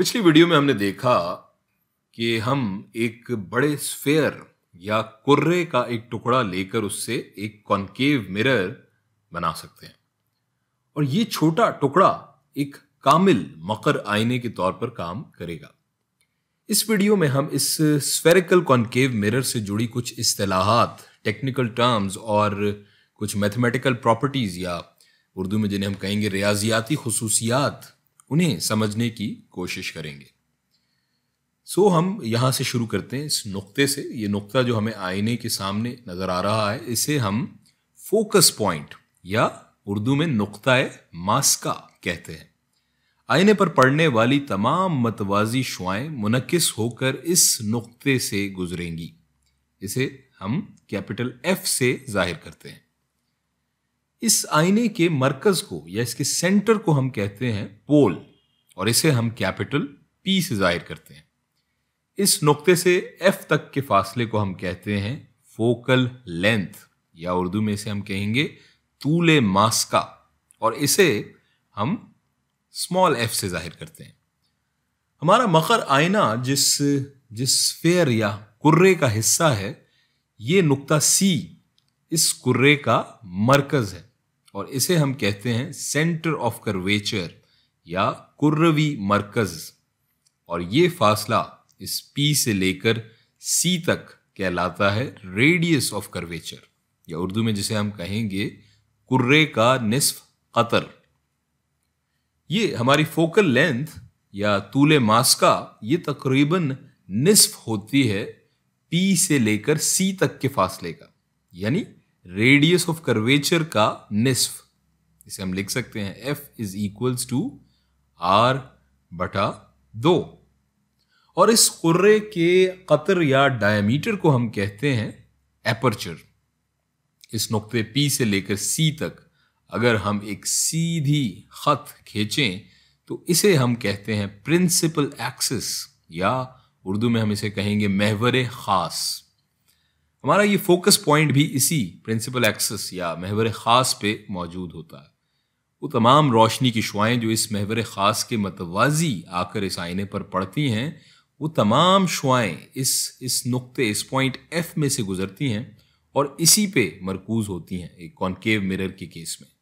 पिछली वीडियो में हमने देखा कि हम एक बड़े स्फेयर या कुर्रे का एक टुकड़ा लेकर उससे एक कॉन्केव मिरर बना सकते हैं और ये छोटा टुकड़ा एक कामिल मकर आईने के तौर पर काम करेगा इस वीडियो में हम इस स्फेरिकल कॉन्केव मिरर से जुड़ी कुछ असलाहत टेक्निकल टर्म्स और कुछ मैथमेटिकल प्रॉपर्टीज़ या उर्दू में जिन्हें हम कहेंगे रियाजियाती खसूसियात उन्हें समझने की कोशिश करेंगे सो हम यहाँ से शुरू करते हैं इस नुक्ते से ये नुक्ता जो हमें आईने के सामने नज़र आ रहा है इसे हम फोकस पॉइंट या उर्दू में नुक्ता मास्का कहते हैं आईने पर पड़ने वाली तमाम मतवाजी शुआएं मुनक़िस होकर इस नुक्ते से गुजरेंगी इसे हम कैपिटल एफ से जाहिर करते हैं इस आईने के मरकज को या इसके सेंटर को हम कहते हैं पोल और इसे हम कैपिटल पी से जाहिर करते हैं इस नुक्ते से एफ तक के फासले को हम कहते हैं फोकल लेंथ या उर्दू में इसे हम कहेंगे तूले मास्का और इसे हम स्मॉल एफ से जाहिर करते हैं हमारा मकर आईना जिस जिस फेयर या कुर्रे का हिस्सा है ये नुक्ता सी इस कुर्रे का मरकज़ है और इसे हम कहते हैं सेंटर ऑफ करवेचर या कुर्रवी मरकज़ और ये फासला इस पी से लेकर सी तक कहलाता है रेडियस ऑफ कर्वेचर या उर्दू में जिसे हम कहेंगे कुर्रे का निसफ कतर ये हमारी फोकल लेंथ या तूले मास का ये तकरीबन निसफ होती है पी से लेकर सी तक के फासले का यानी रेडियस ऑफ कर्वेचर का निसफ इसे हम लिख सकते हैं F is equals to R बटा दो और इस कुर्रे के कतर या डायमीटर को हम कहते हैं एपर्चर इस नुक्ते पी से लेकर सी तक अगर हम एक सीधी खत खींचें तो इसे हम कहते हैं प्रिंसिपल एक्सिस या उर्दू में हम इसे कहेंगे महवर ख़ास हमारा ये फोकस पॉइंट भी इसी प्रिंसिपल एक्सिस या महवर ख़ास पे मौजूद होता है वो तमाम रोशनी की शुआएँ जो इस महवर ख़ास के मतवाजी आकर इस आईने पर पड़ती हैं वो तमाम शुआएँ इस इस नुक्ते इस पॉइंट एफ में से गुजरती हैं और इसी पे मरकूज़ होती हैं एक कॉन्केव मिरर के केस में